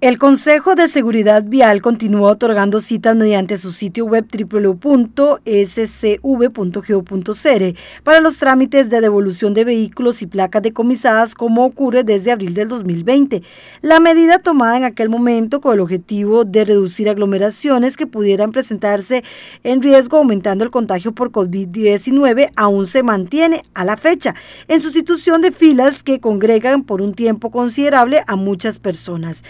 El Consejo de Seguridad Vial continúa otorgando citas mediante su sitio web www.scv.geo.cr e para los trámites de devolución de vehículos y placas decomisadas como ocurre desde abril del 2020. La medida tomada en aquel momento con el objetivo de reducir aglomeraciones que pudieran presentarse en riesgo aumentando el contagio por COVID-19 aún se mantiene a la fecha en sustitución de filas que congregan por un tiempo considerable a muchas personas.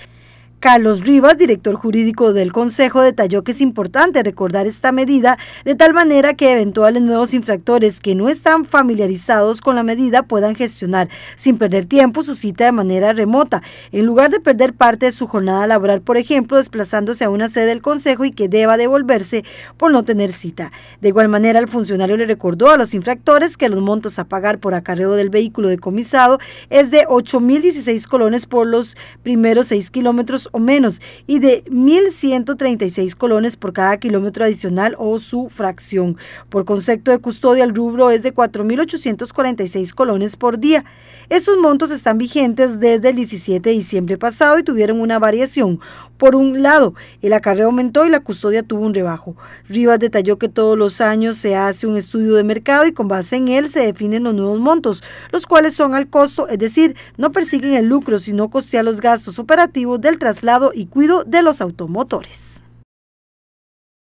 Carlos Rivas, director jurídico del Consejo, detalló que es importante recordar esta medida de tal manera que eventuales nuevos infractores que no están familiarizados con la medida puedan gestionar sin perder tiempo su cita de manera remota, en lugar de perder parte de su jornada laboral, por ejemplo, desplazándose a una sede del Consejo y que deba devolverse por no tener cita. De igual manera, el funcionario le recordó a los infractores que los montos a pagar por acarreo del vehículo decomisado es de 8.016 colones por los primeros 6 kilómetros o menos y de 1.136 colones por cada kilómetro adicional o su fracción. Por concepto de custodia, el rubro es de 4.846 colones por día. Estos montos están vigentes desde el 17 de diciembre pasado y tuvieron una variación. Por un lado, el acarreo aumentó y la custodia tuvo un rebajo. Rivas detalló que todos los años se hace un estudio de mercado y con base en él se definen los nuevos montos, los cuales son al costo, es decir, no persiguen el lucro, sino costean los gastos operativos del transporte traslado y cuido de los automotores.